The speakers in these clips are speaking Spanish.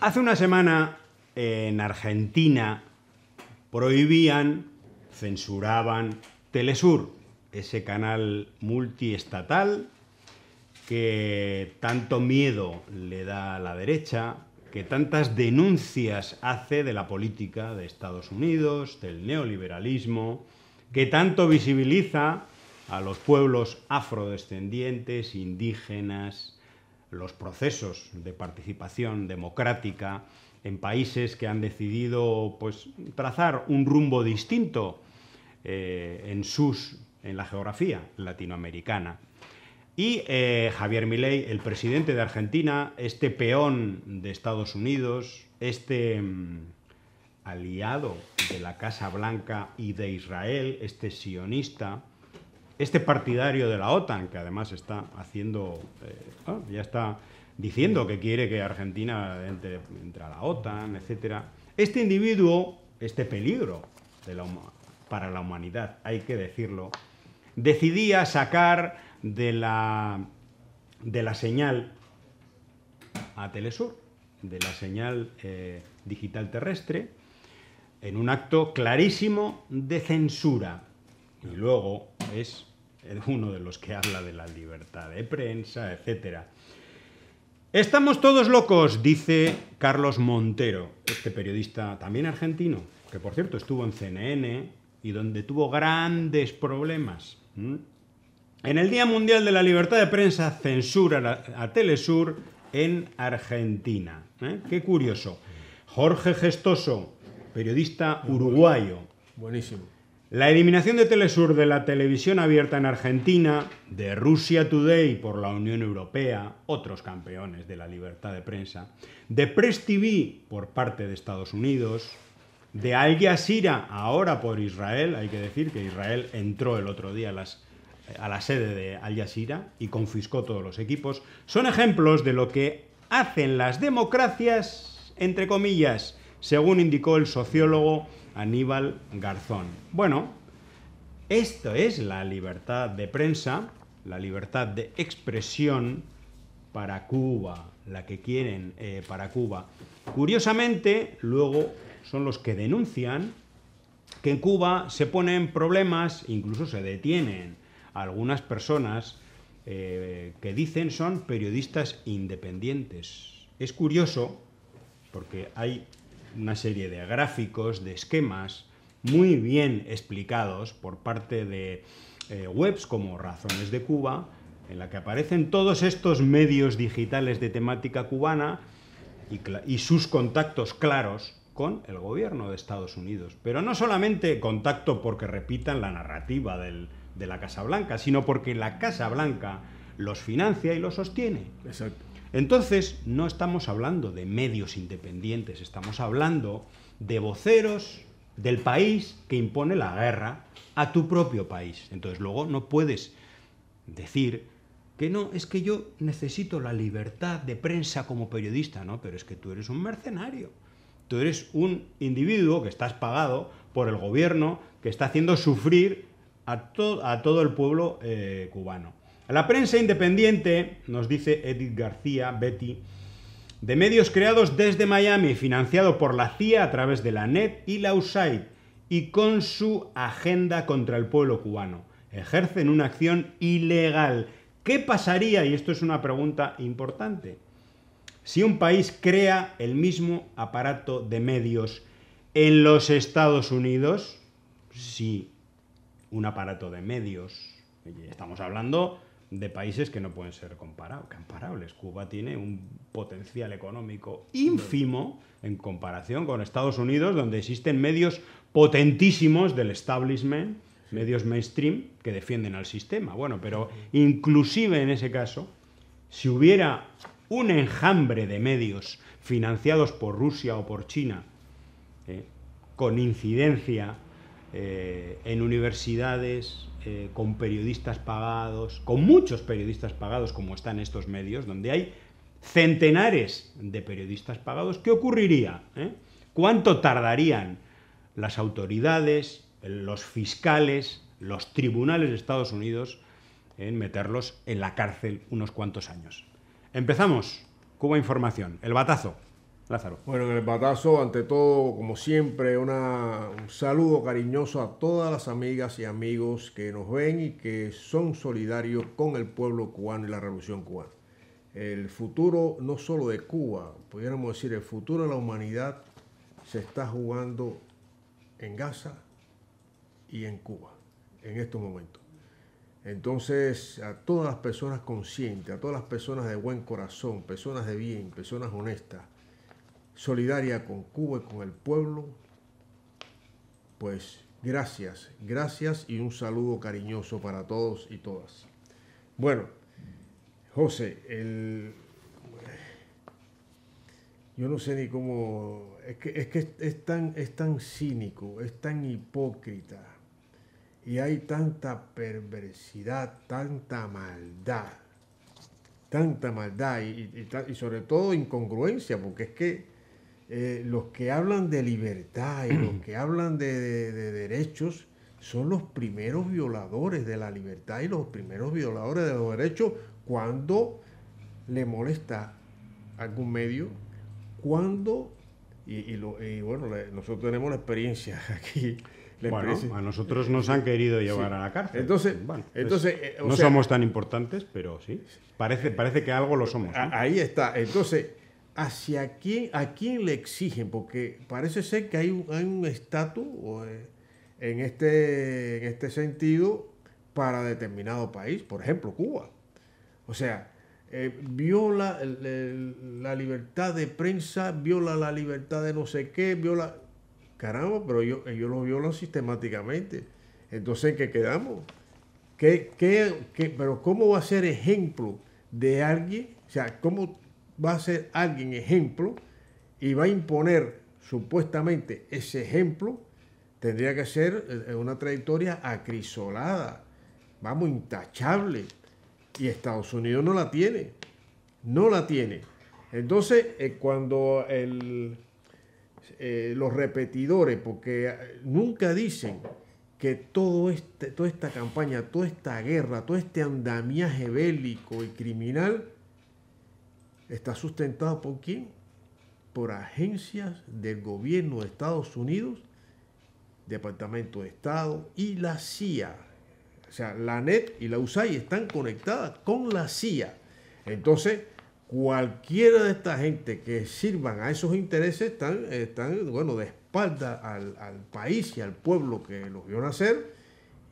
Hace una semana en Argentina prohibían, censuraban Telesur, ese canal multiestatal que tanto miedo le da a la derecha, que tantas denuncias hace de la política de Estados Unidos, del neoliberalismo, que tanto visibiliza a los pueblos afrodescendientes, indígenas, los procesos de participación democrática en países que han decidido pues, trazar un rumbo distinto eh, en, sus, en la geografía latinoamericana. Y eh, Javier Milei, el presidente de Argentina, este peón de Estados Unidos, este mm, aliado de la Casa Blanca y de Israel, este sionista, este partidario de la OTAN, que además está haciendo, eh, ah, ya está diciendo que quiere que Argentina entre, a la OTAN, etc. Este individuo, este peligro para la humanidad, hay que decirlo, decidía sacar de la, de la señal a Telesur, de la señal eh, digital terrestre, en un acto clarísimo de censura. Y luego es uno de los que habla de la libertad de prensa, etc. Estamos todos locos, dice Carlos Montero, este periodista también argentino, que por cierto estuvo en CNN y donde tuvo grandes problemas. En el Día Mundial de la Libertad de Prensa censura a Telesur en Argentina. ¿eh? Qué curioso. Jorge Gestoso, periodista uruguayo. Buenísimo la eliminación de Telesur de la televisión abierta en Argentina, de Rusia Today por la Unión Europea, otros campeones de la libertad de prensa, de Press TV por parte de Estados Unidos, de Al Jazeera ahora por Israel, hay que decir que Israel entró el otro día a la sede de Al Jazeera y confiscó todos los equipos, son ejemplos de lo que hacen las democracias, entre comillas, según indicó el sociólogo Aníbal Garzón. Bueno, esto es la libertad de prensa, la libertad de expresión para Cuba, la que quieren eh, para Cuba. Curiosamente, luego son los que denuncian que en Cuba se ponen problemas, incluso se detienen algunas personas eh, que dicen son periodistas independientes. Es curioso porque hay una serie de gráficos, de esquemas muy bien explicados por parte de eh, webs como Razones de Cuba, en la que aparecen todos estos medios digitales de temática cubana y, sus contactos claros con el gobierno de Estados Unidos. Pero no solamente contacto porque repitan la narrativa de la Casa Blanca, sino porque la Casa Blanca los financia y los sostiene. Exacto. Entonces, no estamos hablando de medios independientes, estamos hablando de voceros del país que impone la guerra a tu propio país. Entonces, luego no puedes decir que no, es que yo necesito la libertad de prensa como periodista, ¿no? Pero es que tú eres un mercenario. Tú eres un individuo que estás pagado por el gobierno, que está haciendo sufrir a, a todo el pueblo eh, cubano. La prensa independiente, nos dice Edith García, Betty, de medios creados desde Miami, financiado por la CIA a través de la NET y la USAID, y con su agenda contra el pueblo cubano. Ejercen una acción ilegal. ¿Qué pasaría, y esto es una pregunta importante, si un país crea el mismo aparato de medios en los Estados Unidos? Si un aparato de medios, estamos hablando de países que no pueden ser comparables. Cuba tiene un potencial económico ínfimo en comparación con Estados Unidos, donde existen medios potentísimos del establishment, medios mainstream, que defienden al sistema. Bueno, pero inclusive en ese caso, si hubiera un enjambre de medios financiados por Rusia o por China, eh, con incidencia eh, en universidades, eh, con periodistas pagados, con muchos periodistas pagados como están estos medios, donde hay centenares de periodistas pagados, ¿qué ocurriría? Eh? ¿Cuánto tardarían las autoridades, los fiscales, los tribunales de Estados Unidos en meterlos en la cárcel unos cuantos años? Empezamos. Cuba Información. El batazo. Lázaro. Bueno, en el batazo, ante todo, como siempre, un saludo cariñoso a todas las amigas y amigos que nos ven y que son solidarios con el pueblo cubano y la revolución cubana. El futuro no solo de Cuba, pudiéramos decir, el futuro de la humanidad se está jugando en Gaza y en Cuba en estos momentos. Entonces, a todas las personas conscientes, a todas las personas de buen corazón, personas de bien, personas honestas, solidaria con Cuba y con el pueblo, pues gracias, gracias y un saludo cariñoso para todos y todas. Bueno, José, yo no sé ni cómo, es que, es, tan, es tan cínico, es tan hipócrita y hay tanta perversidad, tanta maldad, tanta maldad y, y sobre todo incongruencia, porque es que eh, los que hablan de libertad y los que hablan de, derechos son los primeros violadores de la libertad y los primeros violadores de los derechos cuando le molesta algún medio, cuando, y, bueno, nosotros tenemos la experiencia aquí. bueno, a nosotros nos han querido llevar a la cárcel. Entonces, bueno, pues, entonces, eh, no somos tan importantes, pero sí. Parece, parece que algo lo somos. Ahí está. Entonces, hacia quién, a quién le exigen, porque parece ser que hay un, estatus eh, en este, en este sentido para determinado país, por ejemplo, Cuba. O sea, eh, viola la libertad de prensa, viola la libertad de no sé qué, viola... Caramba, pero ellos, lo violan sistemáticamente. Entonces, ¿en qué quedamos? pero ¿cómo va a ser ejemplo de alguien? O sea, ¿cómo va a ser alguien ejemplo y va a imponer supuestamente ese ejemplo, tendría que ser eh, una trayectoria acrisolada, vamos, intachable. Y Estados Unidos no la tiene, no la tiene. Entonces, eh, cuando eh, los repetidores, porque nunca dicen que todo este, toda esta campaña, toda esta guerra, todo este andamiaje bélico y criminal, está sustentado por quién? Por agencias del gobierno de Estados Unidos, Departamento de Estado y la CIA. O sea, la NET y la USAID están conectadas con la CIA. Entonces, cualquiera de esta gente que sirvan a esos intereses están, están bueno, de espalda al, al país y al pueblo que los vio nacer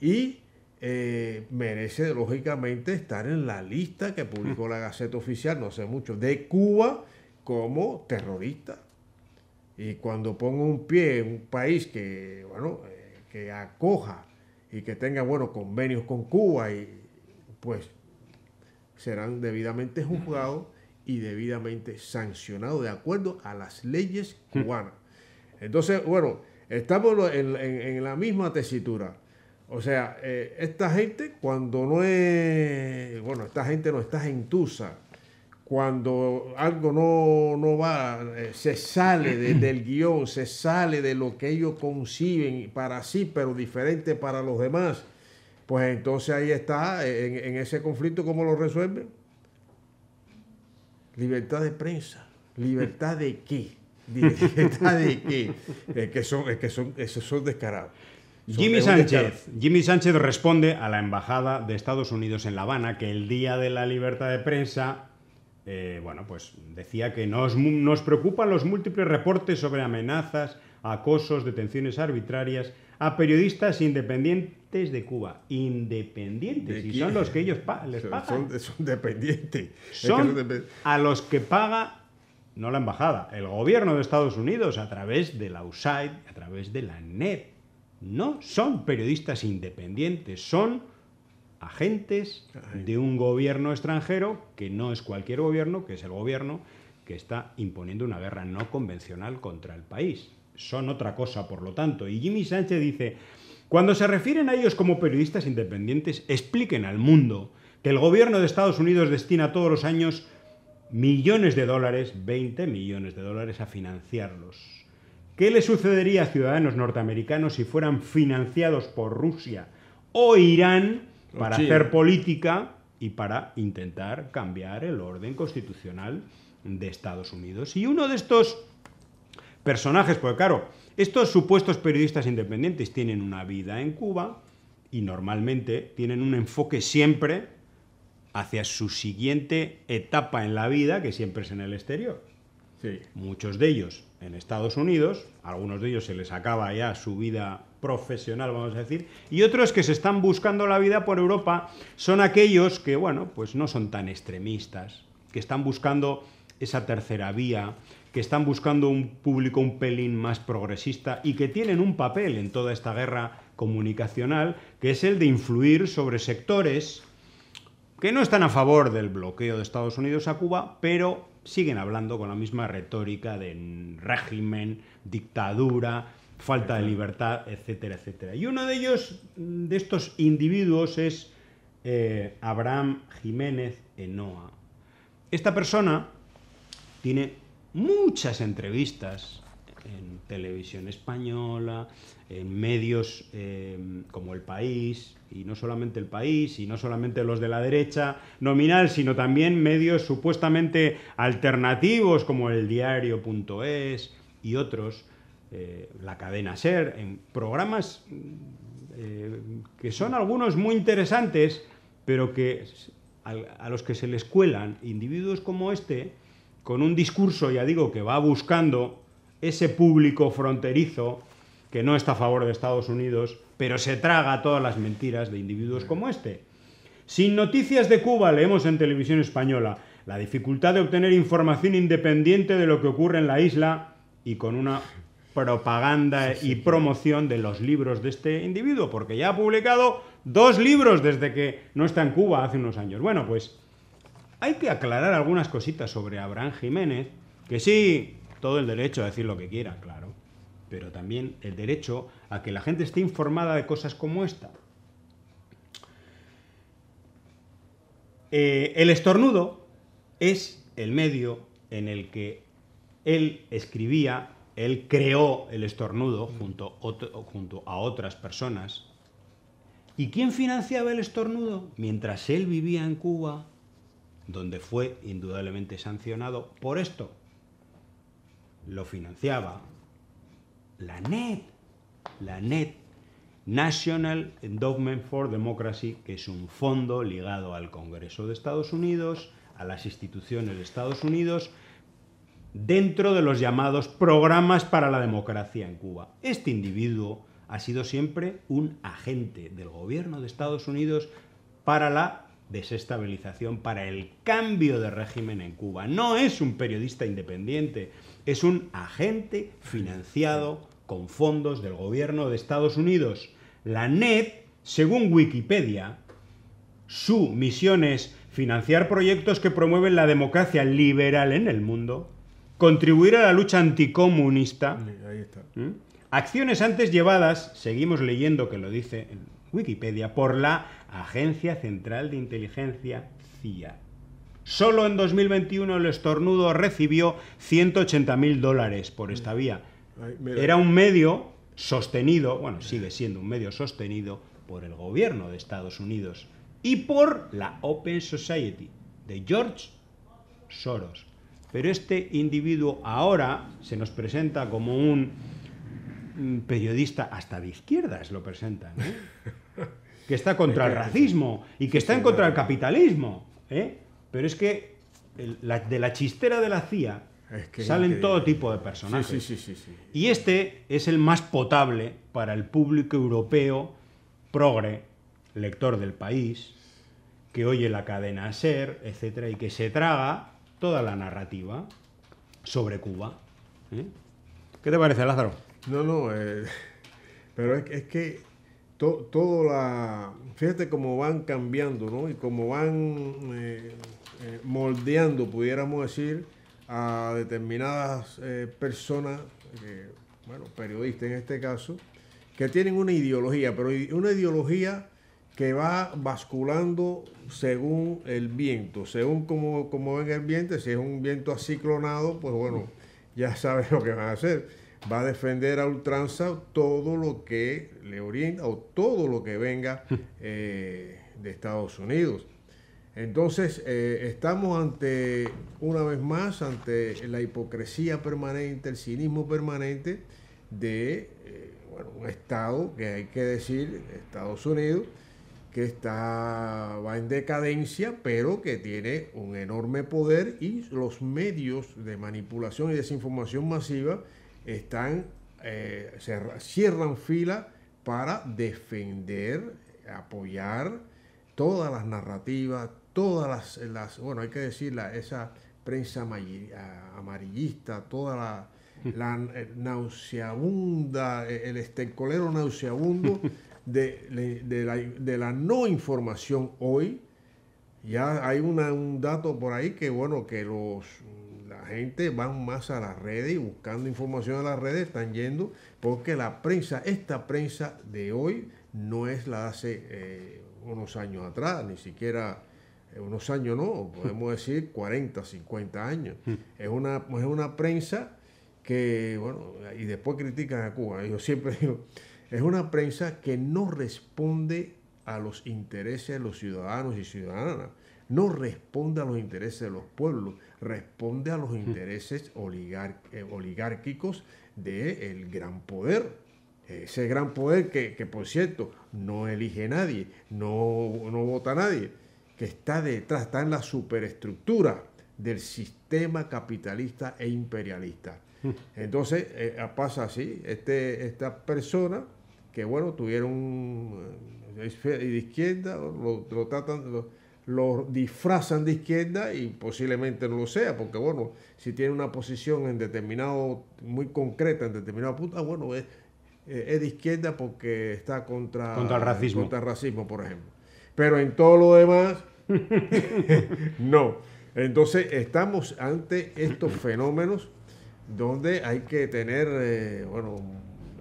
y eh, merece lógicamente estar en la lista que publicó mm. la Gaceta Oficial, no sé mucho, de Cuba como terrorista. Y cuando ponga un pie en un país que, bueno, eh, que acoja y que tenga, buenos convenios con Cuba, pues serán debidamente juzgados y debidamente sancionados de acuerdo a las leyes mm. cubanas. Entonces, bueno, estamos en la misma tesitura o sea, eh, esta gente cuando no es, bueno, esta gente no, está gentusa cuando algo no, no va, eh, se sale del guión, se sale de lo que ellos conciben para sí, pero diferente para los demás, pues entonces ahí está, eh, en, ese conflicto, ¿cómo lo resuelven? Libertad de prensa. ¿Libertad de qué? ¿Libertad de qué? que son, que son, son descarados. Jimmy Sánchez. Jimmy Sánchez responde a la embajada de Estados Unidos en La Habana que el día de la libertad de prensa, eh, bueno, pues decía que nos, nos preocupan los múltiples reportes sobre amenazas, acosos, detenciones arbitrarias a periodistas independientes de Cuba. Independientes. y son los que ellos les pagan. Son, dependientes. Son, a los que paga no la embajada, el gobierno de Estados Unidos a través de la USAID, a través de la NET no son periodistas independientes, son agentes de un gobierno extranjero que no es cualquier gobierno, que es el gobierno que está imponiendo una guerra no convencional contra el país. Son otra cosa, por lo tanto. Y Jimmy Sánchez dice, cuando se refieren a ellos como periodistas independientes, expliquen al mundo que el gobierno de Estados Unidos destina todos los años millones de dólares, 20 millones de dólares, a financiarlos. ¿Qué le sucedería a ciudadanos norteamericanos si fueran financiados por Rusia o Irán para hacer política y para intentar cambiar el orden constitucional de Estados Unidos? Y uno de estos personajes, porque claro, estos supuestos periodistas independientes tienen una vida en Cuba y normalmente tienen un enfoque siempre hacia su siguiente etapa en la vida, que siempre es en el exterior. Sí. Muchos de ellos en Estados Unidos, a algunos de ellos se les acaba ya su vida profesional, vamos a decir, y otros que se están buscando la vida por Europa son aquellos que, bueno, pues no son tan extremistas, que están buscando esa tercera vía, que están buscando un público un pelín más progresista y que tienen un papel en toda esta guerra comunicacional, que es el de influir sobre sectores que no están a favor del bloqueo de Estados Unidos a Cuba, pero siguen hablando con la misma retórica de régimen, dictadura, falta de libertad, etcétera, etcétera. Y uno de ellos, de estos individuos, es eh, Abraham Jiménez Enoa. Esta persona tiene muchas entrevistas en televisión española, en medios eh, como El País, y no solamente el país, y no solamente los de la derecha nominal, sino también medios supuestamente alternativos como el diario.es y otros, eh, la cadena Ser, en programas eh, que son algunos muy interesantes, pero que a, a los que se les cuelan individuos como este, con un discurso, ya digo, que va buscando ese público fronterizo que no está a favor de Estados Unidos, pero se traga todas las mentiras de individuos como este. Sin noticias de Cuba leemos en televisión española la dificultad de obtener información independiente de lo que ocurre en la isla y con una propaganda y promoción de los libros de este individuo, porque ya ha publicado dos libros desde que no está en Cuba hace unos años. Bueno, pues hay que aclarar algunas cositas sobre Abraham Jiménez, que sí, todo el derecho a decir lo que quiera, claro pero también el derecho a que la gente esté informada de cosas como esta. Eh, el estornudo es el medio en el que él escribía, él creó el estornudo mm. junto a otras personas. ¿Y quién financiaba el estornudo? Mientras él vivía en Cuba, donde fue indudablemente sancionado por esto, lo financiaba la NET, la NET, National Endowment for Democracy, que es un fondo ligado al Congreso de Estados Unidos, a las instituciones de Estados Unidos, dentro de los llamados programas para la democracia en Cuba. Este individuo ha sido siempre un agente del gobierno de Estados Unidos para la desestabilización para el cambio de régimen en Cuba. No es un periodista independiente, es un agente financiado con fondos del gobierno de Estados Unidos. La NET, según Wikipedia, su misión es financiar proyectos que promueven la democracia liberal en el mundo, contribuir a la lucha anticomunista. ¿Mm? Acciones antes llevadas, seguimos leyendo que lo dice Wikipedia por la Agencia Central de Inteligencia, CIA. Solo en 2021 el estornudo recibió 180.000 dólares por esta vía. Era un medio sostenido, bueno, sigue siendo un medio sostenido por el gobierno de Estados Unidos y por la Open Society de George Soros. Pero este individuo ahora se nos presenta como un mm, periodista hasta de izquierdas, lo presentan. ¿eh? que está contra el racismo y que está en contra del capitalismo. ¿eh? Pero es que de la chistera de la CIA salen todo tipo de personajes. Sí, sí, sí, y este es el más potable para el público europeo progre, lector del país, que oye la cadena SER, etcétera, y que se traga toda la narrativa sobre Cuba. ¿eh? ¿Qué te parece, Lázaro? No, no, eh, pero es que to, todo la, fíjate cómo van cambiando, ¿no? Y cómo van eh, eh, moldeando, pudiéramos decir, a determinadas eh, personas, bueno, periodistas en este caso, que tienen una ideología, pero una ideología que va basculando según el viento, según cómo ven el viento, si es un viento aciclonado, pues bueno, ya sabes lo que van a hacer va a defender a ultranza todo lo que le orienta o todo lo que venga eh, de Estados Unidos. Entonces, eh, estamos ante, una vez más, ante la hipocresía permanente, el cinismo permanente de eh, un Estado que hay que decir, Estados Unidos, que está, va en decadencia, pero que tiene un enorme poder y los medios de manipulación y desinformación masiva están, se eh, cierran fila para defender, apoyar todas las narrativas, todas las, bueno, hay que decir esa prensa amarillista, toda la, la eh, nauseabunda, eh, el colero nauseabundo de, la, no información hoy. Ya hay un dato por ahí que, bueno, que los gente van más a las redes y buscando información en las redes, están yendo, porque la prensa, esta prensa de hoy, no es la hace eh, unos años atrás, ni siquiera eh, unos años, no, podemos decir 40, 50 años. Hmm. es, una, es una prensa que, bueno, y después critican a Cuba, yo siempre digo, es una prensa que no responde a los intereses de los ciudadanos y ciudadanas no responde a los intereses de los pueblos, responde a los intereses eh, oligárquicos del gran poder. Ese gran poder que, por cierto, no elige nadie, no, no vota nadie, que está detrás, está en la superestructura del sistema capitalista e imperialista. Entonces eh, ah, pasa así, este, esta persona que bueno, tuvieron eh, de izquierda, lo, tratan, lo disfrazan de izquierda y posiblemente no lo sea, porque bueno, si tiene una posición en determinado, muy concreta, en determinado punta ah, bueno, es, eh, es, de izquierda porque está contra, el racismo. por ejemplo. Pero en todo lo demás, no. Entonces estamos ante estos fenómenos donde hay que tener, eh, bueno,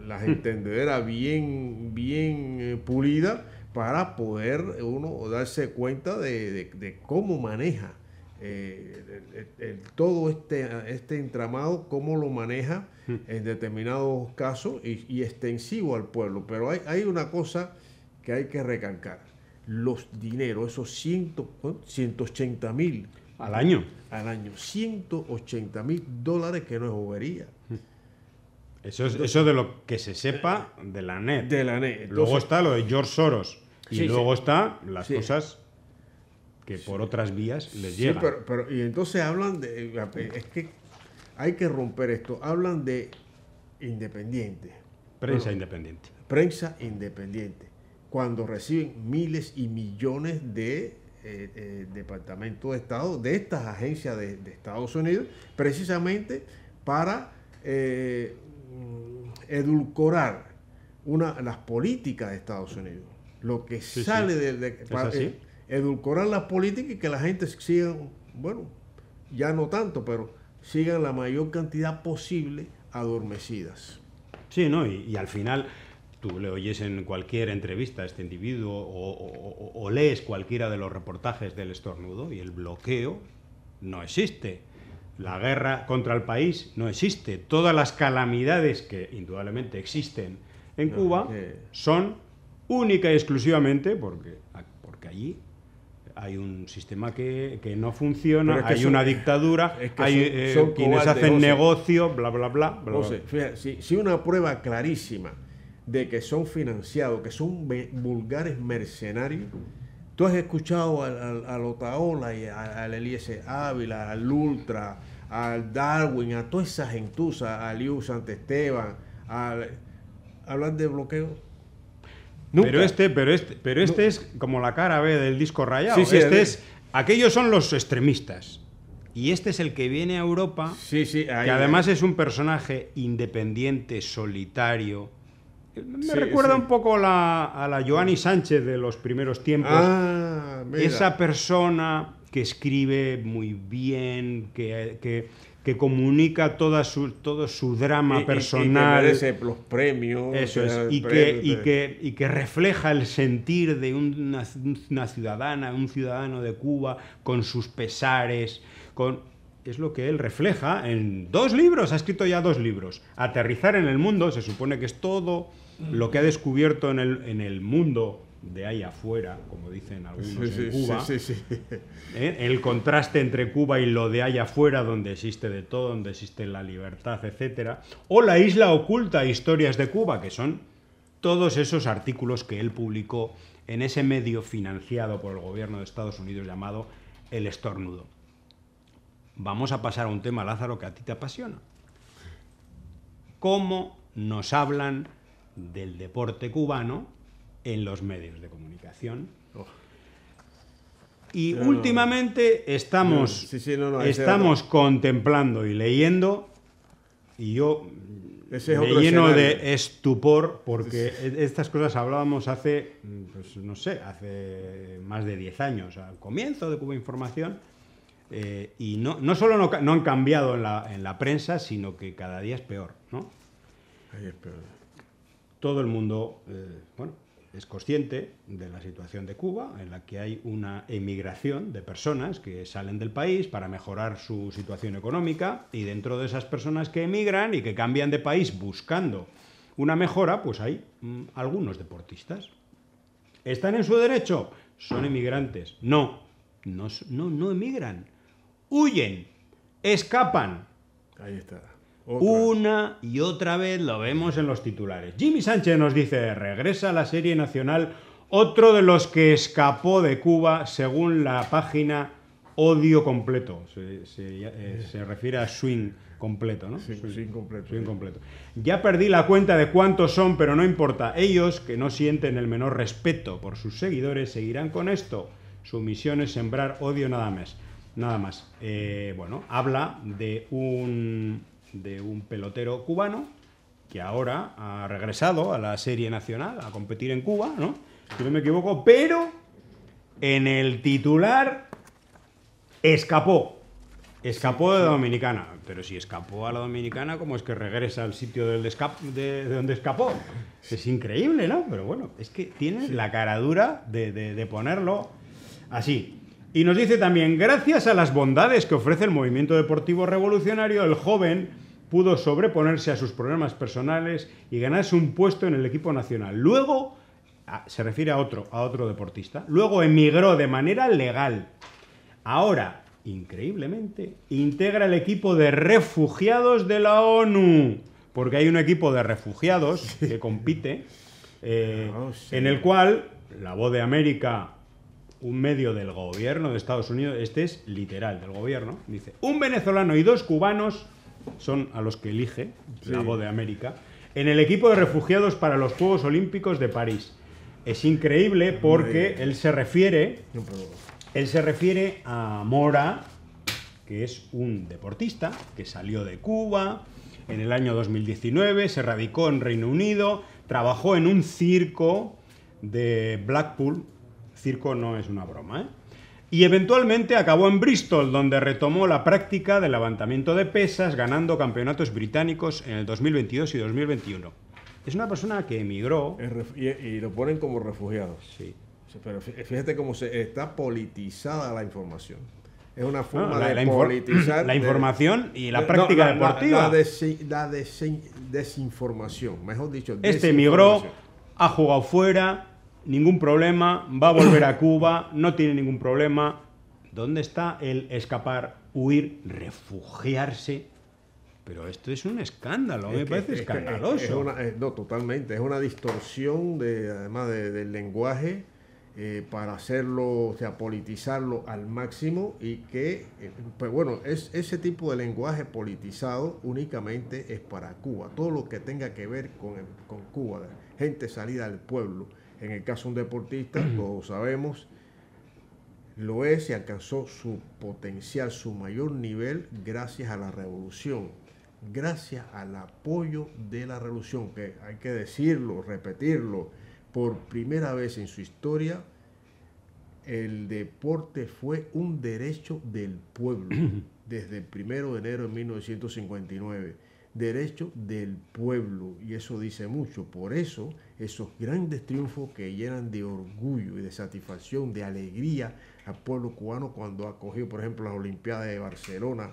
las entendederas bien, bien eh, pulida pulidas para poder uno darse cuenta de, cómo maneja eh, todo este, este entramado, cómo lo maneja hmm. en determinados casos y, extensivo al pueblo. Pero hay, hay, una cosa que hay que recalcar, los dineros, esos ciento, 180 mil. Al año. Al año, 180 mil dólares que no es bobería. Hmm. Eso es eso de lo que se sepa de la NET. De la NET. Luego está lo de George Soros. Y luego están las cosas que por otras vías les llegan. y entonces hablan de. Es que hay que romper esto. Hablan de independiente. Prensa ah. independiente. Prensa independiente. Cuando reciben miles y millones de eh, eh, departamentos Departamento de Estado, de estas agencias de, Estados Unidos, precisamente para eh, mm, edulcorar una, las políticas de Estados Unidos lo que sale de, eh, edulcorar las políticas y que la gente siga, bueno, ya no tanto, pero sigan la mayor cantidad posible adormecidas. Sí, ¿no? Y, al final tú le oyes en cualquier entrevista a este individuo o, lees cualquiera de los reportajes del estornudo y el bloqueo no existe. La guerra contra el país no existe. Todas las calamidades que indudablemente existen en Cuba son única y exclusivamente porque, porque allí hay un sistema que, que no funciona, hay una dictadura, hay son, eh, quienes hacen negocio, bla, bla, bla. si, una prueba clarísima de que son financiados, que son vulgares mercenarios, tú has escuchado al, al, Otaola y al, Elise Ávila, al Ultra, al Darwin, a toda esa gentuza, a Liu Santesteban, al hablan de bloqueo pero este, pero este, pero este es como la cara B del disco rayado. Sí, este eh. es, aquellos son los extremistas. Y este es el que viene a Europa, sí, que además es un personaje independiente, solitario. Eh, me recuerda un poco a la Joanny Sánchez de los primeros tiempos. Ah, Esa persona que escribe muy bien, que que comunica todo su drama personal. Y, los premios. Eso y, que, y, que, refleja el sentir de una, ciudadana, un ciudadano de Cuba, con sus pesares, con... Es lo que él refleja en dos libros, ha escrito ya dos libros. Aterrizar en el mundo, se supone que es todo lo que ha descubierto en el, en el mundo de ahí afuera, como dicen algunos en Cuba, ¿eh? el contraste entre Cuba y lo de ahí afuera, donde existe de todo, donde existe la libertad, etcétera, o la isla oculta, historias de Cuba, que son todos esos artículos que él publicó en ese medio financiado por el gobierno de Estados Unidos llamado El Estornudo. Vamos a pasar a un tema, Lázaro, que a ti te apasiona. ¿Cómo nos hablan del deporte cubano en los medios de comunicación. Oh. Y últimamente estamos, estamos contemplando y leyendo, y yo lleno de estupor, porque estas cosas hablábamos hace, mm, pues, no sé, hace más de 10 años, al comienzo de Cuba Información, eh, y no, no solo no, han cambiado en la, prensa, sino que cada día es peor, ¿no? Todo el mundo, eh, bueno, es consciente de la situación de Cuba, en la que hay una emigración de personas que salen del país para mejorar su situación económica y dentro de esas personas que emigran y que cambian de país buscando una mejora, pues hay mm, algunos deportistas. ¿Están en su derecho? Son emigrantes. No, no, no, no emigran. Huyen, escapan. Ahí está. Una y otra vez lo vemos en los titulares. Jimmy Sánchez nos dice, regresa a la serie nacional, otro de los que escapó de Cuba, según la página Odio Completo. Se, eh, refiere a Swing completo, ¿no? swing, completo. Ya perdí la cuenta de cuántos son, pero no importa. Ellos, que no sienten el menor respeto por sus seguidores, seguirán con esto. Su misión es sembrar odio nada más. Nada más. Eh, bueno, habla de un de un pelotero cubano que ahora ha regresado a la serie nacional a competir en Cuba, ¿no? Si no me equivoco, pero en el titular escapó. Escapó de la Dominicana. Pero si escapó a la Dominicana, ¿cómo es que regresa al sitio de, donde escapó? Es increíble, ¿no? Pero bueno, es que tiene la cara dura de, de ponerlo así. Y nos dice también, gracias a las bondades que ofrece el movimiento deportivo revolucionario, el joven pudo sobreponerse a sus problemas personales y ganarse un puesto en el equipo nacional. Luego, ah, se refiere a otro, a otro deportista, luego emigró de manera legal. Ahora, increíblemente, integra el equipo de refugiados de la ONU, porque hay un equipo de refugiados que compite, eh, en el cual la voz de América, un medio del gobierno de Estados Unidos, este es literal del gobierno, dice, un venezolano y dos cubanos son a los que elige la voz de América en el equipo de refugiados para los Juegos Olímpicos de París. Es increíble porque él se refiere, él se refiere a Mora, que es un deportista que salió de Cuba en el año 2019, se radicó en Reino Unido, trabajó en un circo de Blackpool. Circo no es una broma, ¿eh? y eventualmente acabó en Bristol, donde retomó la práctica del levantamiento de pesas, ganando campeonatos británicos en el 2022 y 2021. Es una persona que emigró. Y, lo ponen como refugiado. Sí. Pero fíjate cómo se, está politizada la información. Es una forma ah, de politizar. La información y la práctica deportiva. La, desinformación, mejor dicho. Este emigró, ha jugado fuera, ningún problema, va a volver a Cuba, no tiene ningún problema. ¿Dónde está el escapar, huir, refugiarse? Pero esto es un escándalo, me parece escandaloso. Eh, no, totalmente, es una distorsión de, además del lenguaje. Eh, para hacerlo, o sea, politizarlo al máximo y que, eh, pues bueno, es, ese tipo de lenguaje politizado únicamente es para Cuba. Todo lo que tenga que ver con, con Cuba, gente salida del pueblo, en el caso de un deportista, todos sabemos, lo es y alcanzó su potencial, su mayor nivel gracias a la revolución, gracias al apoyo de la revolución, que hay que decirlo, repetirlo, por primera vez en su historia, el deporte fue un derecho del pueblo desde el primero de enero de 1959, derecho del pueblo, y eso dice mucho, por eso esos grandes triunfos que llenan de orgullo y de satisfacción, de alegría al pueblo cubano cuando ha cogido, por ejemplo, las Olimpiadas de Barcelona,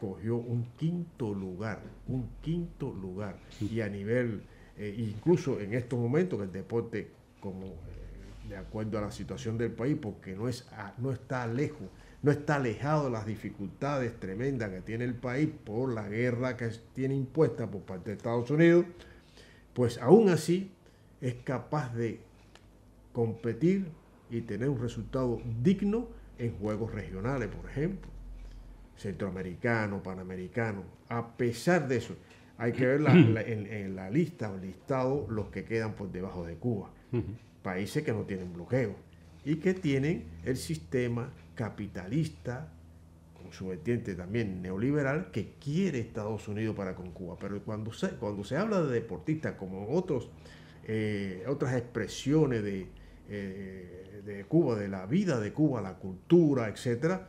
cogió un quinto lugar, un quinto lugar. Y a nivel, eh, incluso en estos momentos, que el deporte, como eh, de acuerdo a la situación del país, porque no, es, no está lejos, no está alejado de las dificultades tremendas que tiene el país por la guerra que tiene impuesta por parte de Estados Unidos, pues aún así es capaz de competir y tener un resultado digno en juegos regionales, por ejemplo, centroamericano, panamericano. A pesar de eso, hay que ver en, la lista o listado los que quedan por debajo de Cuba, países que no tienen bloqueo y que tienen el sistema capitalista con su vertiente también neoliberal que quiere Estados Unidos para con Cuba. Pero cuando se, cuando se habla de deportistas como otros eh, otras expresiones de, eh, de, Cuba, de la vida de Cuba, la cultura, etcétera,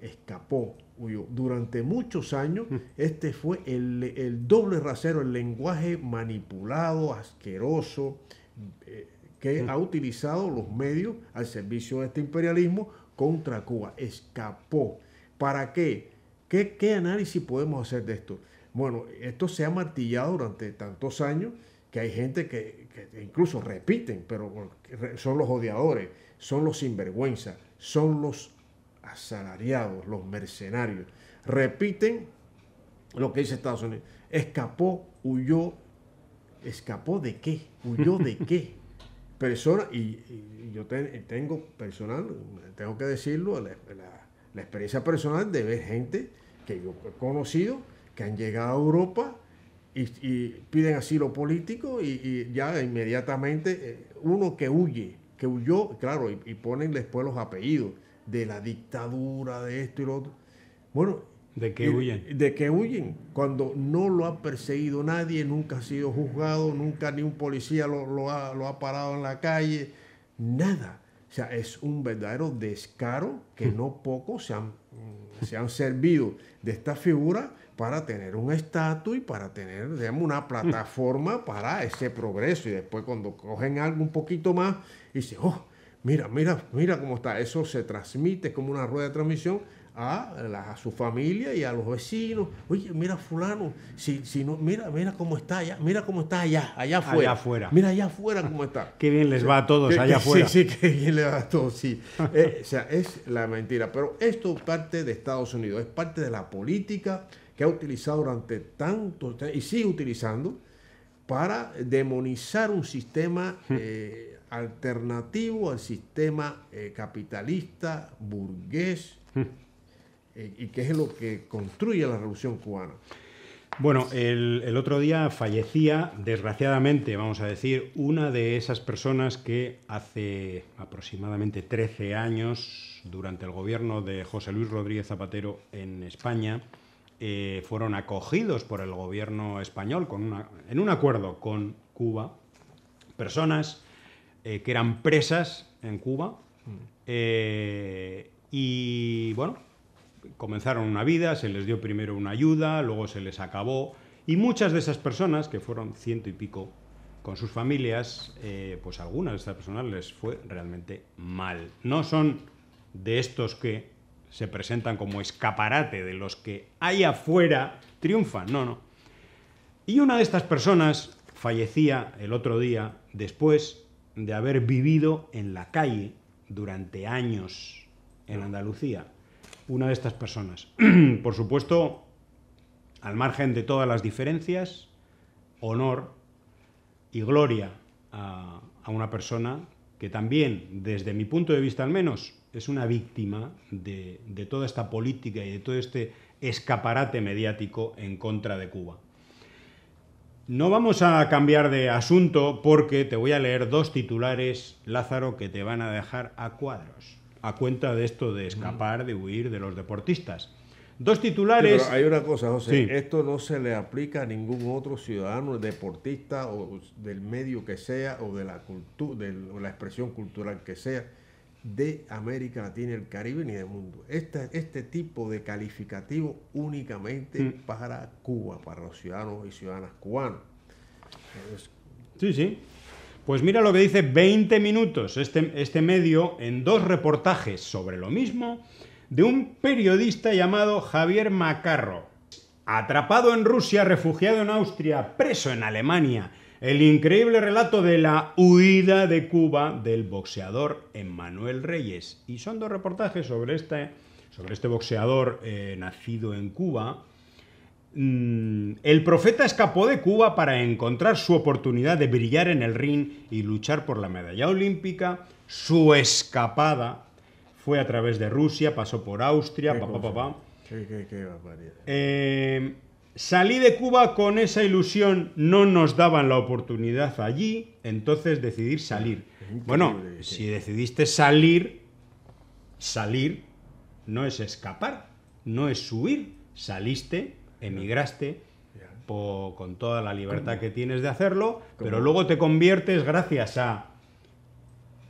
escapó, Durante muchos años, mm. este fue el, doble rasero, el lenguaje manipulado, asqueroso, eh, que mm. ha utilizado los medios al servicio de este imperialismo contra Cuba. Escapó. ¿Para qué? ¿Qué, qué análisis podemos hacer de esto? Bueno, esto se ha martillado durante tantos años que hay gente que, incluso repiten, pero son los odiadores, son los sinvergüenzas, son los asalariados, los mercenarios. Repiten lo que dice Estados Unidos. Escapó, huyó. ¿Escapó de qué? ¿Huyó de qué? Persona, y, yo tengo personal, tengo que decirlo, la experiencia personal de ver gente que yo he conocido que han llegado a Europa y, piden asilo político y, ya inmediatamente eh, uno que huye, que huyó, claro, y, ponen después los apellidos de la dictadura, de esto y lo otro. Bueno, ¿De qué huyen? ¿De qué huyen? Cuando no lo ha perseguido nadie, nunca ha sido juzgado, nunca ni un policía lo, ha, lo ha, parado en la calle, nada. O sea, es un verdadero descaro que hmm. no pocos se se han servido de esta figura para tener un estatus y para tener, digamos, una mm. plataforma para ese progreso. Y después cuando cogen algo un poquito más, dicen, oh, mira, mira, mira cómo está. Eso se transmite como una rueda de transmisión a, su familia y a los vecinos. Oye, mira fulano, si, si no, mira, mira cómo está allá, mira cómo está allá, allá afuera. Allá afuera. Mira allá afuera cómo está. qué bien les va a todos allá afuera. Sí, sí, qué bien les va a todos, sí. Eh, o sea, es la mentira. Pero esto parte de Estados Unidos, es parte de la política que ha utilizado durante tanto y sigue utilizando para demonizar un sistema eh, alternativo al sistema eh, capitalista, burgués, eh, y que es lo que construye la revolución cubana. Bueno, el, el, otro día fallecía, desgraciadamente, vamos a decir, una de esas personas que hace aproximadamente 13 años, durante el gobierno de José Luis Rodríguez Zapatero en España, eh, fueron acogidos por el gobierno español con una, en un acuerdo con Cuba, personas eh, que eran presas en Cuba mm. eh, y bueno, comenzaron una vida, se les dio primero una ayuda, luego se les acabó y muchas de esas personas, que fueron ciento y pico con sus familias, pues algunas de estas personas les fue realmente mal. No son de estos que se presentan como escaparate de los que hay afuera triunfan. No, no. Y una de estas personas fallecía el otro día después de haber vivido en la calle durante años en Andalucía. Una de estas personas. Por supuesto, al margen de todas las diferencias, honor y gloria a una persona que también, desde mi punto de vista al menos, es una víctima de, toda esta política y de todo este escaparate mediático en contra de Cuba. No vamos a cambiar de asunto porque te voy a leer dos titulares, Lázaro, que te van a dejar a cuadros, a cuenta de esto de escapar, de huir de los deportistas. Dos titulares. hay una cosa, José. Esto no se le aplica a ningún otro ciudadano, deportista o del medio que sea, o de la, cultura, de la expresión cultural que sea de América Latina el Caribe ni del mundo. Este, este tipo de calificativo únicamente mm. para Cuba, para los ciudadanos y ciudadanas cubanos. sí, sí. Pues mira lo que dice 20 minutos este, este medio en dos reportajes sobre lo mismo de un periodista llamado Javier Macarro. Atrapado en Rusia, refugiado en Austria, preso en Alemania el increíble relato de la huida de Cuba del boxeador Emmanuel Reyes. Y son dos reportajes sobre este, sobre este boxeador eh, nacido en Cuba. Mm, el profeta escapó de Cuba para encontrar su oportunidad de brillar en el ring y luchar por la medalla olímpica. Su escapada fue a través de Rusia, pasó por Austria, papá, Pa, eh, Salí de Cuba con esa ilusión, no nos daban la oportunidad allí, entonces decidí salir. Bueno, si decidiste salir, salir no es escapar, no es huir. Saliste, emigraste, con toda la libertad que tienes de hacerlo, pero luego te conviertes, gracias a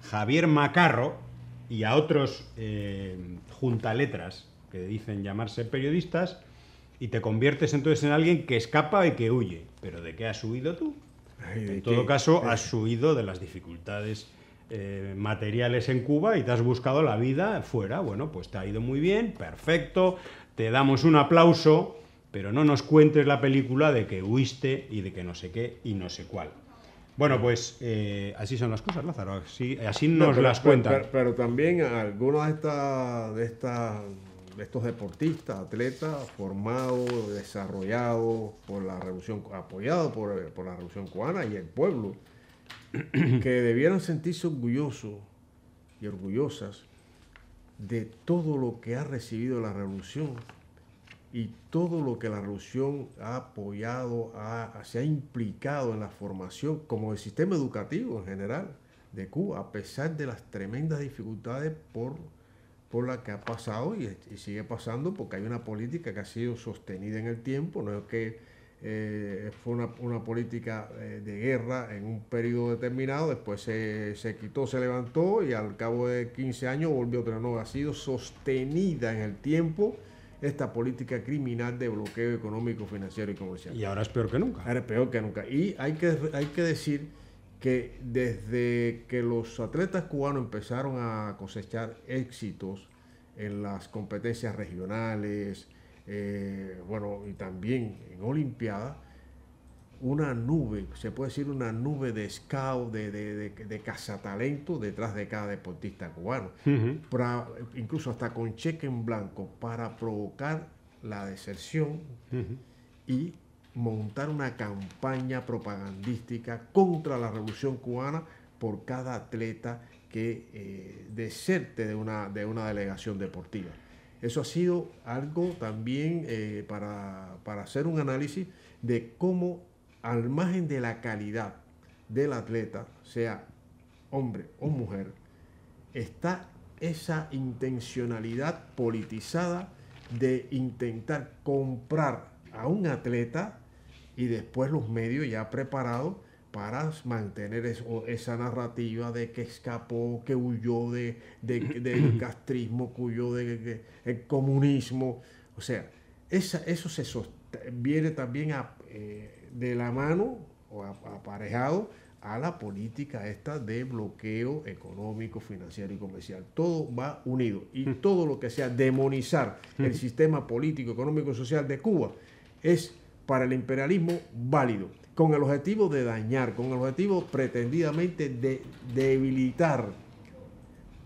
Javier Macarro y a otros eh, juntaletras que dicen llamarse periodistas, y te conviertes entonces en alguien que escapa y que huye. ¿Pero de qué has huido tú? en todo caso, eh. has huido de las dificultades eh, materiales en Cuba y te has buscado la vida fuera. Bueno, pues te ha ido muy bien, perfecto, te damos un aplauso, pero no nos cuentes la película de que huiste y de que no sé qué y no sé cuál. Bueno, pues eh, así son las cosas, Lázaro. Así, así nos las cuentan. Pero, también algunas de estas de estos deportistas, atletas formados, desarrollados por la revolución, apoyados por, por, la revolución cubana y el pueblo, que debieran sentirse orgullosos y orgullosas de todo lo que ha recibido la revolución y todo lo que la revolución ha apoyado, ha, se ha implicado en la formación como el sistema educativo en general de Cuba, a pesar de las tremendas dificultades por por la que ha pasado y, sigue pasando porque hay una política que ha sido sostenida en el tiempo, no es que eh, fue una, política eh, de guerra en un periodo determinado, después se, quitó, se levantó y al cabo de 15 años volvió otra no, ha sido sostenida en el tiempo esta política criminal de bloqueo económico, financiero y comercial. Y ahora es peor que nunca. Ahora es peor que nunca. Y hay que, hay que decir que desde que los atletas cubanos empezaron a cosechar éxitos en las competencias regionales, eh, bueno, y también en Olimpiadas, una nube, se puede decir una nube de scout, de, de, cazatalento detrás de cada deportista cubano, incluso hasta con cheque en blanco, para provocar la deserción y montar una campaña propagandística contra la revolución cubana por cada atleta que eh, deserte de una, de una delegación deportiva. Eso ha sido algo también eh, para, para hacer un análisis de cómo al margen de la calidad del atleta, sea hombre o mujer, está esa intencionalidad politizada de intentar comprar a un atleta y después los medios ya preparados para mantener esa narrativa de que escapó, que huyó de, del castrismo, que huyó del de, comunismo. O sea, esa, eso se viene también eh, de la mano o aparejado a la política esta de bloqueo económico, financiero y comercial. Todo va unido y mm. todo lo que sea demonizar el mm. sistema político, económico y social de Cuba es para el imperialismo válido, con el objetivo de dañar, con el objetivo pretendidamente de debilitar,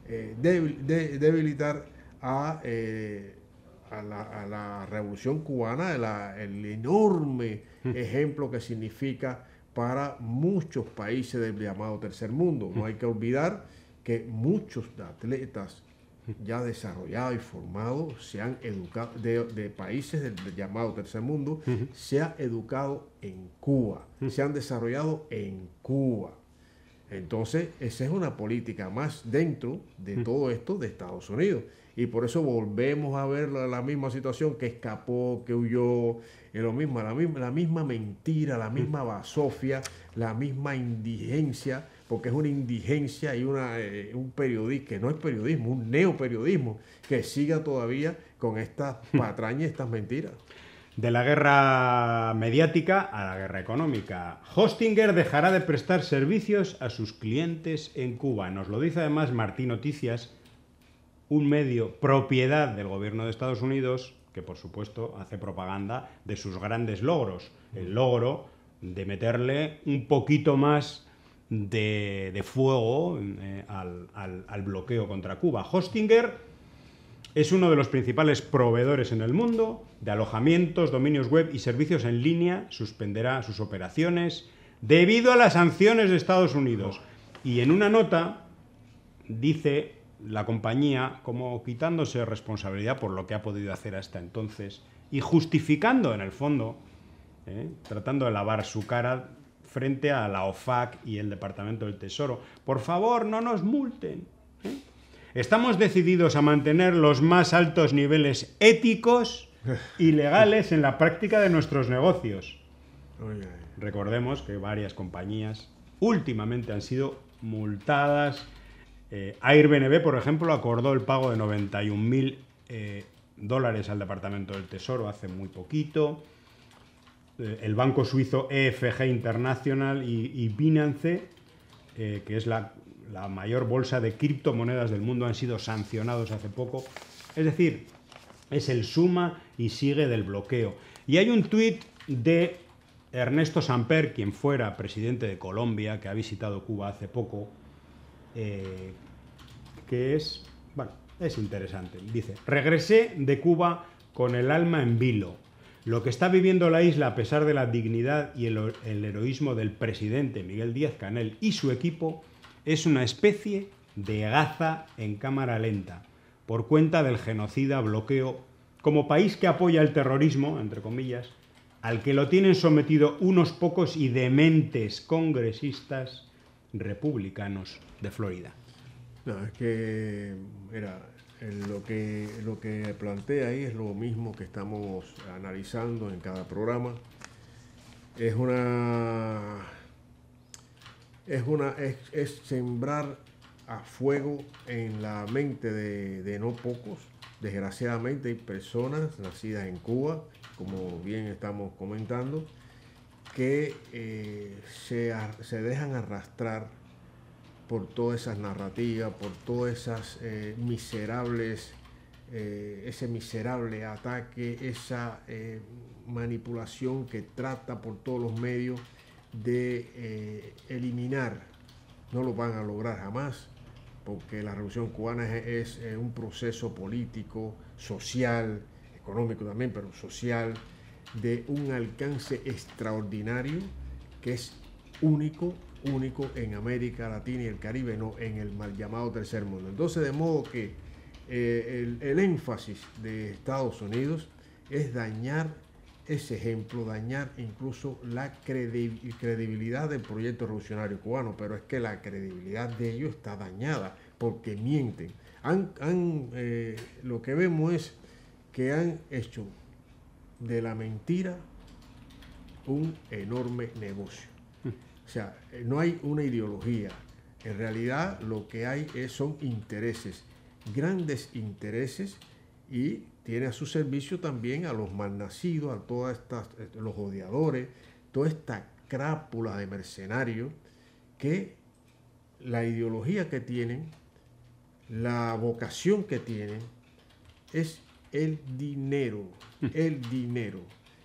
eh, debilitar eh, a, la, revolución cubana, el enorme hmm. ejemplo que significa para muchos países del llamado tercer mundo. No hmm. hay que olvidar que muchos atletas ya desarrollado y formado, se han educado, de, países del, llamado tercer mundo, se ha educado en Cuba, se han desarrollado en Cuba. Entonces, esa es una política más dentro de todo esto de Estados Unidos y por eso volvemos a ver la, misma situación que escapó, que huyó, es eh, lo mismo, la misma, la misma mentira, la misma mm. basofia, la misma indigencia, porque es una indigencia y eh, un periodismo, que no es periodismo, un neoperiodismo, que siga todavía con estas patrañas, estas mentiras. De la guerra mediática a la guerra económica. Hostinger dejará de prestar servicios a sus clientes en Cuba. Nos lo dice además Martín Noticias un medio propiedad del gobierno de Estados Unidos, que por supuesto hace propaganda de sus grandes logros. El logro de meterle un poquito más de, fuego eh, al, bloqueo contra Cuba. Hostinger es uno de los principales proveedores en el mundo de alojamientos, dominios web y servicios en línea. Suspenderá sus operaciones debido a las sanciones de Estados Unidos. Y en una nota dice la compañía como quitándose responsabilidad por lo que ha podido hacer hasta entonces y justificando en el fondo, ¿eh? tratando de lavar su cara frente a la OFAC y el Departamento del Tesoro. Por favor, no nos multen. ¿eh? Estamos decididos a mantener los más altos niveles éticos y legales en la práctica de nuestros negocios. Recordemos que varias compañías últimamente han sido multadas eh, Airbnb, por ejemplo, acordó el pago de 91.000 eh, dólares al Departamento del Tesoro hace muy poquito. Eh, el banco suizo EFG International y, Binance, que es la, la mayor bolsa de criptomonedas del mundo, han sido sancionados hace poco. Es decir, es el suma y sigue del bloqueo. Y hay un tuit de Ernesto Samper, quien fuera presidente de Colombia, que ha visitado Cuba hace poco, eh, que es, bueno, es interesante. Dice, regresé de Cuba con el alma en vilo. Lo que está viviendo la isla, a pesar de la dignidad y el, el heroísmo del presidente Miguel Díaz Canel y su equipo, es una especie de Gaza en cámara lenta, por cuenta del genocida bloqueo, como país que apoya el terrorismo, entre comillas, al que lo tienen sometido unos pocos y dementes congresistas republicanos de Florida. es que, mira, lo que, lo que plantea ahí es lo mismo que estamos analizando en cada programa. Es una. Es una. Es, sembrar a fuego en la mente de, de no pocos. Desgraciadamente hay personas nacidas en Cuba, como bien estamos comentando, que eh, se, dejan arrastrar por todas esas narrativas, por todas esas eh, miserables, eh, ese miserable ataque, esa manipulación que trata por todos los medios de eliminar. No lo van a lograr jamás, porque la revolución cubana es un proceso político, social, económico también, pero social de un alcance extraordinario que es único, único en América Latina y el Caribe, no en el mal llamado tercer mundo. Entonces, de modo que eh, el, énfasis de Estados Unidos es dañar ese ejemplo, dañar incluso la credibilidad del proyecto revolucionario cubano, pero es que la credibilidad de ellos está dañada porque mienten. Eh, lo que vemos es que han hecho de la mentira un enorme negocio. Mm. O sea, eh, no hay una ideología. En realidad lo que hay es, son intereses, grandes intereses, y tiene a su servicio también a los malnacidos, a todas estas, eh, los odiadores, toda esta crápula de mercenarios que la ideología que tienen, la vocación que tienen, es el dinero, el dinero.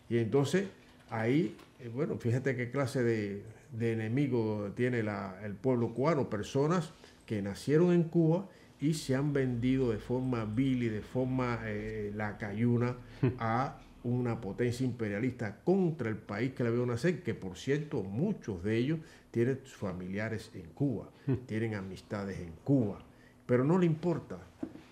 Y entonces ahí, eh, bueno, fíjate qué clase de, enemigo tiene el pueblo cubano, personas que nacieron en Cuba y se han vendido de forma vil y de forma eh, la cayuna a una potencia imperialista contra el país que la vio nacer, que por cierto muchos de ellos tienen familiares en Cuba, tienen amistades en Cuba, pero no le importa,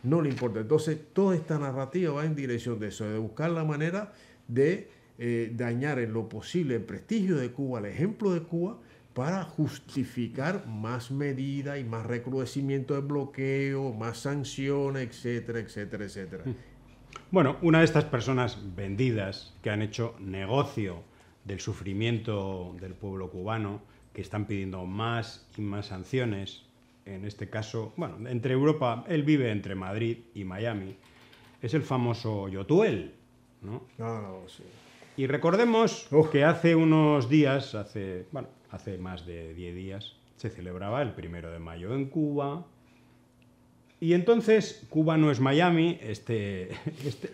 no le importa. Entonces, toda esta narrativa va en dirección de eso, de buscar la manera de eh, dañar en lo posible el prestigio de Cuba, el ejemplo de Cuba, para justificar más medidas y más recrudecimiento de bloqueo, más sanciones, etcétera, etcétera, etcétera. Mm. Bueno, una de estas personas vendidas que han hecho negocio del sufrimiento del pueblo cubano, que están pidiendo más y más sanciones, en este caso, bueno, entre Europa, él vive entre Madrid y Miami, es el famoso Yotuel, ¿no? Y recordemos que hace unos días, hace, bueno, hace más de 10 días, se celebraba el primero de mayo en Cuba. Y entonces, Cuba no es Miami, este, este,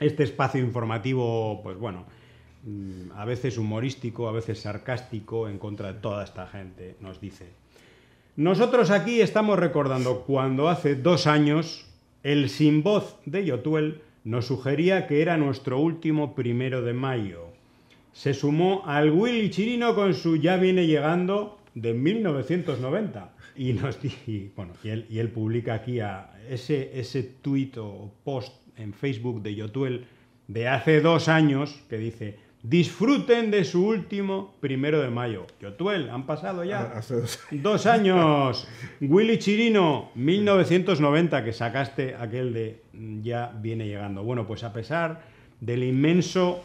este espacio informativo, pues bueno, mm, a veces humorístico, a veces sarcástico, en contra de toda esta gente, nos dice nosotros aquí estamos recordando cuando hace dos años el sin voz de Yotuel nos sugería que era nuestro último primero de mayo. Se sumó al Willy Chirino con su Ya viene llegando de 1990. Y, él, publica aquí ese, ese tuit o post en Facebook de Yotuel de hace dos años que dice, Disfruten de su último primero de mayo. Yotuel, han pasado ya ah, dos años. Willy Chirino, 1990, que sacaste aquel de mm, ya viene llegando. Bueno, pues a pesar del inmenso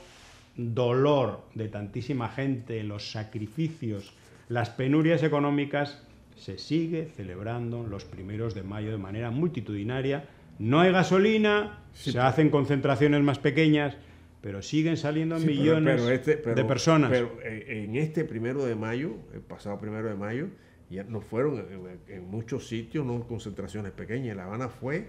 dolor de tantísima gente, los sacrificios, las penurias económicas, se sigue celebrando los primeros de mayo de manera multitudinaria. No hay gasolina, se hacen concentraciones más pequeñas pero siguen saliendo millones este, de personas. Pero eh, en este primero de mayo, el pasado primero de mayo, ya no fueron en, muchos sitios, no concentraciones pequeñas. La Habana fue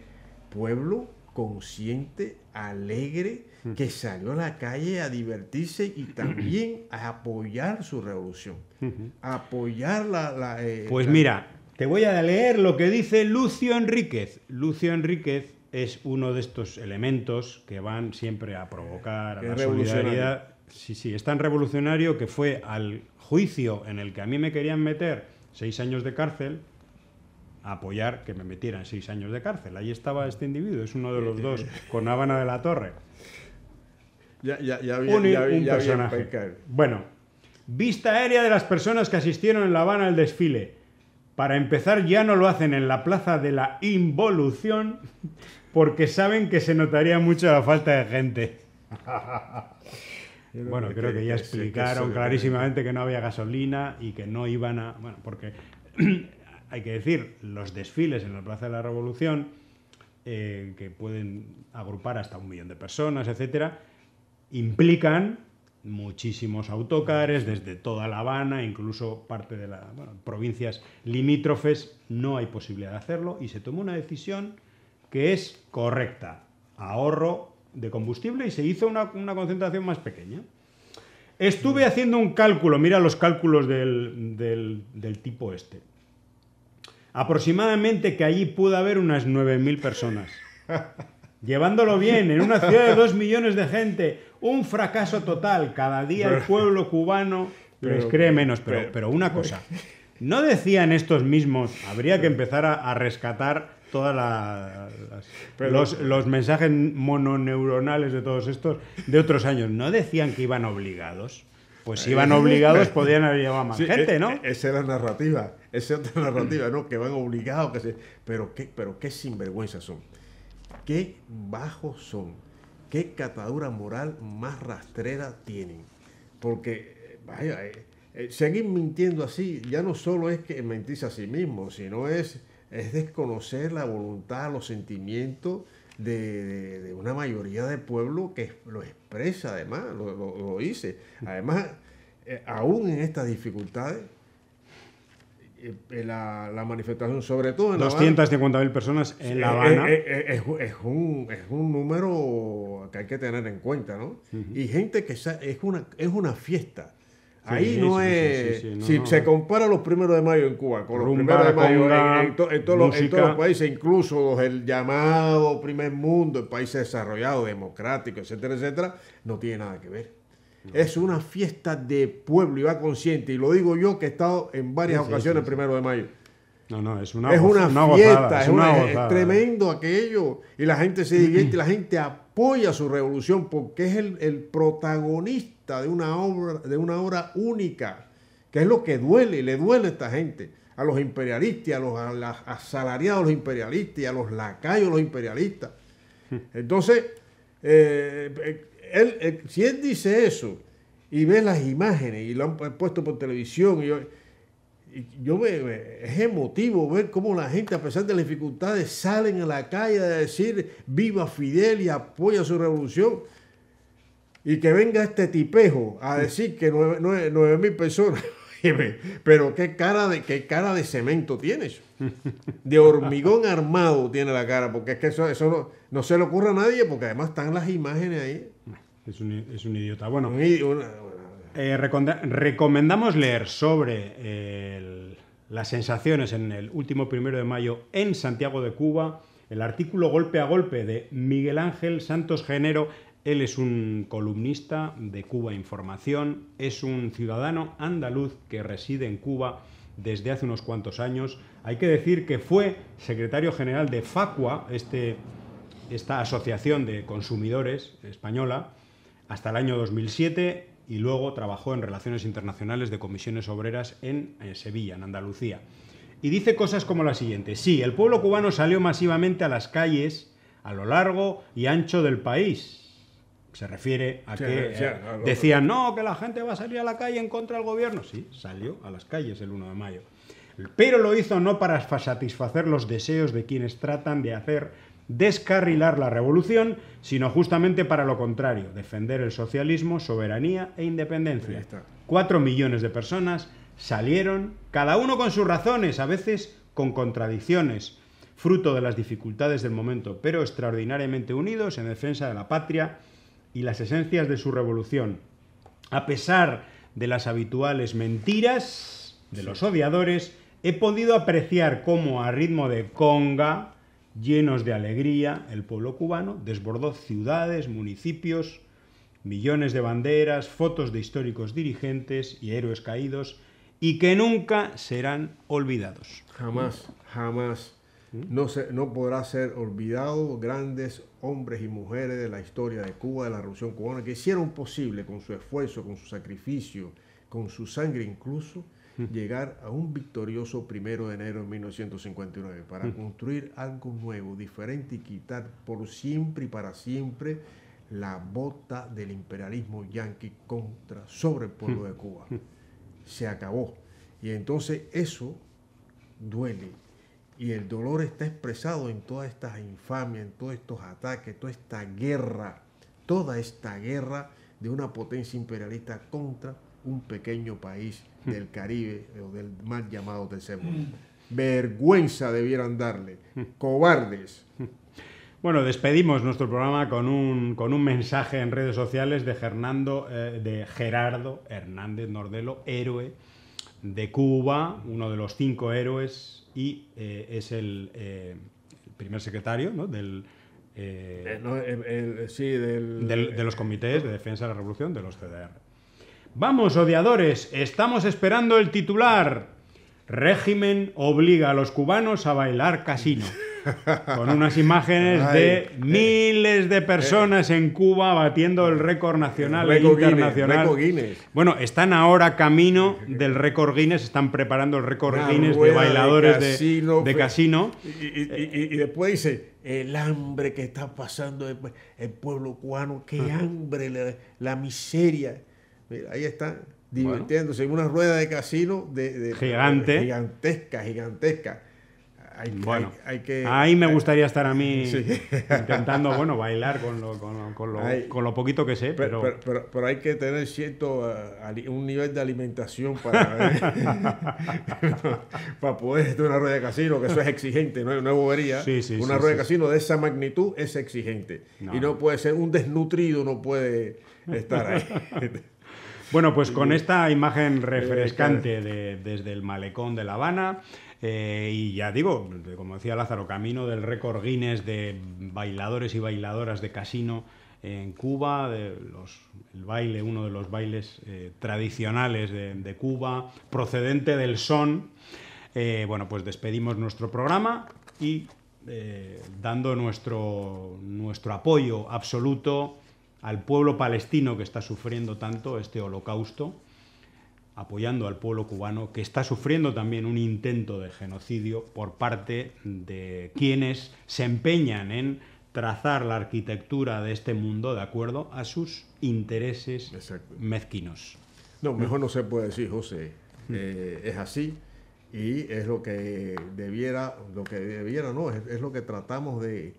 pueblo consciente, alegre, mm. que salió a la calle a divertirse y también a apoyar su revolución, a apoyar la... Eh, pues mira, te voy a leer lo que dice Lucio Enríquez. Lucio Enríquez es uno de estos elementos que van siempre a provocar a la solidaridad. Sí, sí, es tan revolucionario que fue al juicio en el que a mí me querían meter seis años de cárcel, a apoyar que me metieran seis años de cárcel. Ahí estaba este individuo, es uno de los eh, dos, eh. con Habana de la Torre. Ya, había, un, personaje. bueno, vista aérea de las personas que asistieron en La Habana al desfile. Para empezar, ya no lo hacen en la plaza de la involución, porque saben que se notaría mucho la falta de gente. bueno, creo que, ya explicaron clarísimamente que no había gasolina y que no iban a... Bueno, porque hay que decir, los desfiles en la Plaza de la Revolución, eh, que pueden agrupar hasta un millón de personas, etc., implican muchísimos autocares desde toda La Habana, incluso parte de las provincias limítrofes, no hay posibilidad de hacerlo y se tomó una decisión que es correcta. Ahorro de combustible y se hizo una, concentración más pequeña. Estuve haciendo un cálculo, mira los cálculos del, tipo este. Aproximadamente que allí pudo haber unas 9.000 personas. Llevándolo bien, en una ciudad de 2 millones de gente, un fracaso total. Cada día el pueblo cubano les pues cree menos. Pero, pero, una cosa, ¿no decían estos mismos, habría que empezar a rescatar todas las, los, mensajes mononeuronales de todos estos de otros años no decían que iban obligados. Pues si iban eh, obligados eh, podían haber llevado más gente, eh, ¿no? Esa es la narrativa, esa es otra narrativa, ¿no? Que van obligados, que se... pero qué, pero qué sinvergüenza son, qué bajos son, qué catadura moral más rastrera tienen, porque vaya, seguir mintiendo así ya no solo es que mentís a sí mismo, sino es es desconocer la voluntad, los sentimientos de, una mayoría del pueblo que lo expresa además, lo, lo, dice. Además, eh, aún en estas dificultades, eh, eh, la, manifestación, sobre todo en 250.000 personas en La Habana. Es, un, número que hay que tener en cuenta, ¿no? Y gente que es una, es una fiesta. Ahí no es. si se compara los primeros de mayo en Cuba con los primeros de mayo en, todos los, países, incluso el llamado primer mundo, el país desarrollado democrático, etcétera, etcétera, no tiene nada que ver. Es una fiesta de pueblo y va consciente. Y lo digo yo que he estado en varias ocasiones el primero de mayo. No, no, es una, fiesta, es, una, es tremendo aquello. Y la gente se divierte, la gente apoya su revolución porque es el protagonista de una obra, de una obra única, que es lo que duele, le duele a esta gente, a los imperialistas, a los a asalariados los imperialistas, a los lacayos los imperialistas. Hmm. Entonces, eh, eh, eh, si él dice eso y ve las imágenes y lo han puesto por televisión, yo, es emotivo ver cómo la gente, a pesar de las dificultades, salen a la calle a decir viva Fidel y apoya su revolución. Y que venga este tipejo a decir que nueve mil personas. Pero qué cara, de, qué cara de cemento tienes. De hormigón armado tiene la cara, porque es que eso, no, se le ocurre a nadie, porque además están las imágenes ahí. Es un, idiota. Bueno, eh, recomendamos leer sobre las sensaciones en el último primero de mayo en Santiago de Cuba, el artículo Golpe a Golpe de Miguel Ángel Santos Genero él es un columnista de Cuba Información, es un ciudadano andaluz que reside en Cuba desde hace unos cuantos años. Hay que decir que fue secretario general de FACUA, este, esta asociación de consumidores española, hasta el año 2007 y luego trabajó en relaciones internacionales de comisiones obreras en, eh, Sevilla, en Andalucía. Y dice cosas como la siguiente, sí, el pueblo cubano salió masivamente a las calles a lo largo y ancho del país, se refiere a que eh, decían, no, que la gente va a salir a la calle en contra del gobierno. Sí, salió a las calles el 1 de mayo. Pero lo hizo no para satisfacer los deseos de quienes tratan de hacer descarrilar la revolución, sino justamente para lo contrario, defender el socialismo, soberanía e independencia. Cuatro millones de personas salieron, cada uno con sus razones, a veces con contradicciones, fruto de las dificultades del momento, pero extraordinariamente unidos en defensa de la patria y las esencias de su revolución. A pesar de las habituales mentiras de los odiadores, he podido apreciar cómo a ritmo de conga, llenos de alegría, el pueblo cubano desbordó ciudades, municipios, millones de banderas, fotos de históricos dirigentes y héroes caídos, y que nunca serán olvidados. Jamás, jamás no, se, no podrá ser olvidado grandes hombres y mujeres de la historia de Cuba, de la Revolución Cubana, que hicieron posible con su esfuerzo, con su sacrificio, con su sangre incluso, llegar a un victorioso primero de enero de 1959 para construir algo nuevo, diferente y quitar por siempre y para siempre la bota del imperialismo yanqui contra sobre el pueblo de Cuba. Se acabó. Y entonces eso duele y el dolor está expresado en toda esta infamia, en todos estos ataques, toda esta guerra, toda esta guerra de una potencia imperialista contra un pequeño país del Caribe o del mal llamado tercer mundo. Mm. Vergüenza debieran darle, cobardes. Bueno, despedimos nuestro programa con un, con un mensaje en redes sociales de, eh, de Gerardo Hernández Nordelo, héroe de Cuba, uno de los cinco héroes y eh, es eh, el, primer secretario eh, del... del, de los comités de defensa de la revolución de los CDR. Vamos, odiadores, estamos esperando el titular. Régimen obliga a los cubanos a bailar casino con unas imágenes de eh, miles de eh. personas en Cuba batiendo el récord nacional e internacional. Bueno, están ahora camino del récord Guinness, están preparando el récord Guinness de bailadores de casino. De, pues. casino. Y, después dice, el hambre que está pasando el, pueblo cubano, qué hambre, la, miseria. Mira, ahí están divirtiéndose en una rueda de casino de gigantesca, gigantesca bueno, Ahí me gustaría estar a mí cantando, bueno, bailar con lo, con poquito que sé, pero... Pero, hay que tener cierto eh, un nivel de alimentación para, eh, para poder tener una rueda de casino, que eso es exigente, no, es una rueda de casino de esa magnitud es exigente. Y no puede ser un desnutrido, no puede estar ahí. bueno, pues con esta imagen refrescante desde el malecón de La Habana... Eh, y ya digo, como decía Lázaro, camino del récord Guinness de bailadores y bailadoras de casino en Cuba, de el baile, uno de los bailes eh, tradicionales de, Cuba, procedente del son. Eh, bueno, pues despedimos nuestro programa y dando nuestro apoyo absoluto al pueblo palestino que está sufriendo tanto este holocausto apoyando al pueblo cubano que está sufriendo también un intento de genocidio por parte de quienes se empeñan en trazar la arquitectura de este mundo de acuerdo a sus intereses mezquinos. No, mejor no se puede decir, José. Eh, es así y es lo que debiera, lo que debiera no, es, lo que tratamos de,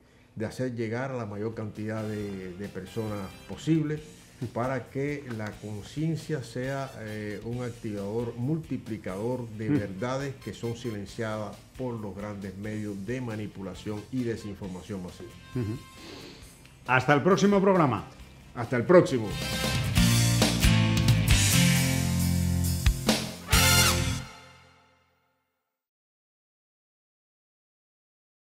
hacer llegar a la mayor cantidad de, de personas posible para que la conciencia sea eh, un activador multiplicador de mm. verdades que son silenciadas por los grandes medios de manipulación y desinformación masiva. Hasta el próximo programa. Hasta el próximo.